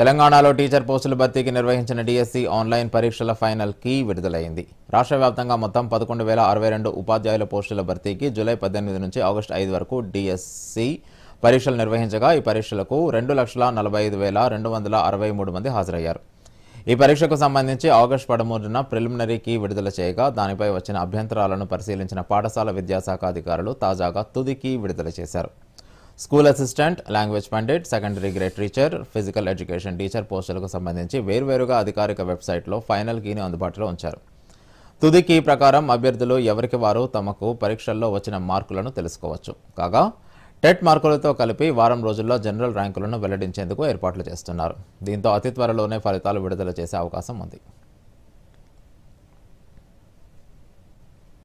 తెలంగాణలో టీచర్ పోస్టుల భర్తీకి నిర్వహించిన డిఎస్సి ఆన్లైన్ పరీక్షల ఫైనల్ కీ విడుదలైంది రాష్ట్ర వ్యాప్తంగా మొత్తం పదకొండు వేల అరవై రెండు ఉపాధ్యాయుల పోస్టుల భర్తీకి జూలై పద్దెనిమిది నుంచి ఆగస్టు ఐదు వరకు డిఎస్సి పరీక్షలు నిర్వహించగా ఈ పరీక్షలకు రెండు లక్షల నలభై ఐదు వేల రెండు వందల అరవై మూడు మంది హాజరయ్యారు ఈ పరీక్షకు సంబంధించి ఆగస్టు పదమూడున ప్రిలిమినరీ కీ విడుదల చేయగా దానిపై వచ్చిన అభ్యంతరాలను పరిశీలించిన పాఠశాల విద్యాశాఖ అధికారులు తాజాగా తుది కీ విడుదల చేశారు school assistant language pandit secondary grade teacher physical education teacher పోస్టులకు సంబంధించి వేర్వేరుగా అధికారిక వెబ్సైట్లో ఫైనల్ కీని అందుబాటులో ఉంచారు తుది కీ ప్రకారం అభ్యర్థులు ఎవరికి వారు తమకు పరీక్షల్లో వచ్చిన మార్కులను తెలుసుకోవచ్చు కాగా టెట్ మార్కులతో కలిపి వారం రోజుల్లో జనరల్ ర్యాంకులను వెల్లడించేందుకు ఏర్పాట్లు చేస్తున్నారు దీంతో అతి త్వరలోనే ఫలితాలు విడుదల చేసే అవకాశం ఉంది